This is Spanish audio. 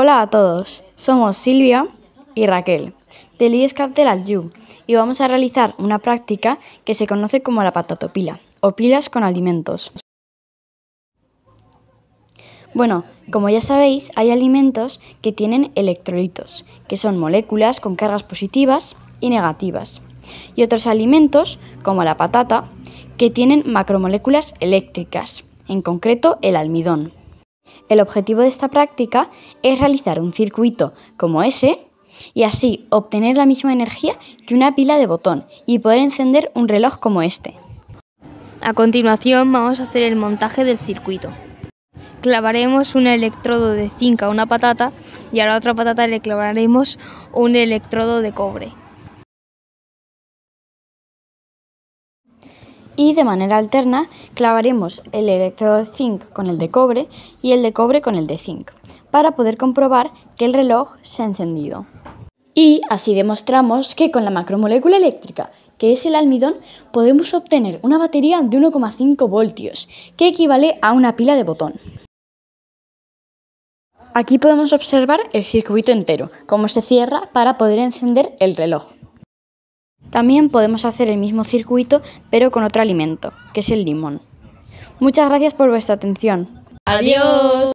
Hola a todos, somos Silvia y Raquel del IESCAP de la y vamos a realizar una práctica que se conoce como la patatopila o pilas con alimentos. Bueno, como ya sabéis, hay alimentos que tienen electrolitos, que son moléculas con cargas positivas y negativas, y otros alimentos, como la patata, que tienen macromoléculas eléctricas, en concreto el almidón. El objetivo de esta práctica es realizar un circuito como ese y así obtener la misma energía que una pila de botón y poder encender un reloj como este. A continuación vamos a hacer el montaje del circuito. Clavaremos un electrodo de zinc a una patata y a la otra patata le clavaremos un electrodo de cobre. y de manera alterna clavaremos el electrodo zinc con el de cobre y el de cobre con el de zinc para poder comprobar que el reloj se ha encendido. Y así demostramos que con la macromolécula eléctrica, que es el almidón, podemos obtener una batería de 1,5 voltios, que equivale a una pila de botón. Aquí podemos observar el circuito entero, cómo se cierra para poder encender el reloj. También podemos hacer el mismo circuito pero con otro alimento, que es el limón. Muchas gracias por vuestra atención. Adiós.